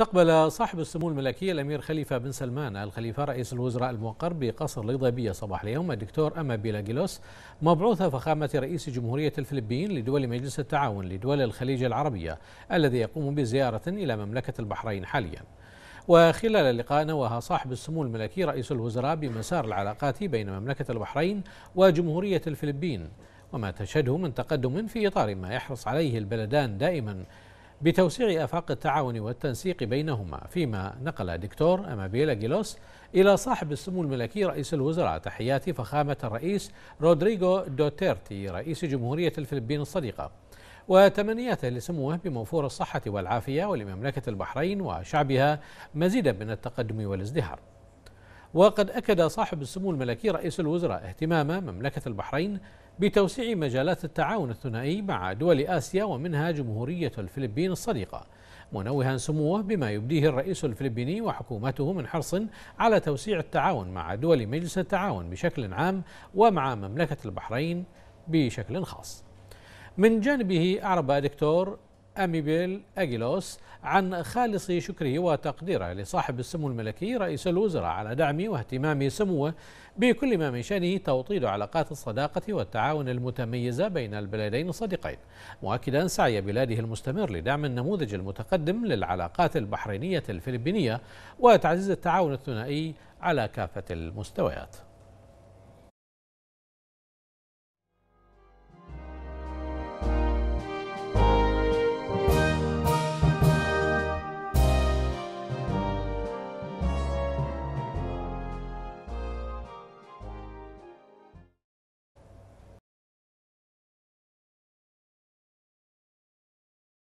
استقبل صاحب السمو الملكي الأمير خليفة بن سلمان الخليفة رئيس الوزراء الموقر بقصر الإضابية صباح اليوم الدكتور أما بيلاجيلوس مبعوث فخامة رئيس جمهورية الفلبين لدول مجلس التعاون لدول الخليج العربية الذي يقوم بزيارة إلى مملكة البحرين حالياً وخلال اللقاء نوه صاحب السمو الملكي رئيس الوزراء بمسار العلاقات بين مملكة البحرين وجمهورية الفلبين وما تشهده من تقدم في إطار ما يحرص عليه البلدان دائما بتوسيع آفاق التعاون والتنسيق بينهما فيما نقل دكتور أمابيلا جيلوس إلى صاحب السمو الملكي رئيس الوزراء تحيات فخامة الرئيس رودريغو دوتيرتي رئيس جمهورية الفلبين الصديقة وتمنياته لسموه بموفور الصحة والعافية ولمملكة البحرين وشعبها مزيدا من التقدم والازدهار وقد أكد صاحب السمو الملكي رئيس الوزراء اهتمام مملكة البحرين بتوسيع مجالات التعاون الثنائي مع دول آسيا ومنها جمهورية الفلبين الصديقة منوها سموه بما يبديه الرئيس الفلبيني وحكومته من حرص على توسيع التعاون مع دول مجلس التعاون بشكل عام ومع مملكة البحرين بشكل خاص من جانبه أعرب دكتور أميبيل أجيلوس عن خالص شكره وتقديره لصاحب السمو الملكي رئيس الوزراء على دعم واهتمام سموه بكل ما من شأنه توطيد علاقات الصداقة والتعاون المتميزة بين البلدين الصديقين مؤكدا سعي بلاده المستمر لدعم النموذج المتقدم للعلاقات البحرينية الفلبينية وتعزيز التعاون الثنائي على كافة المستويات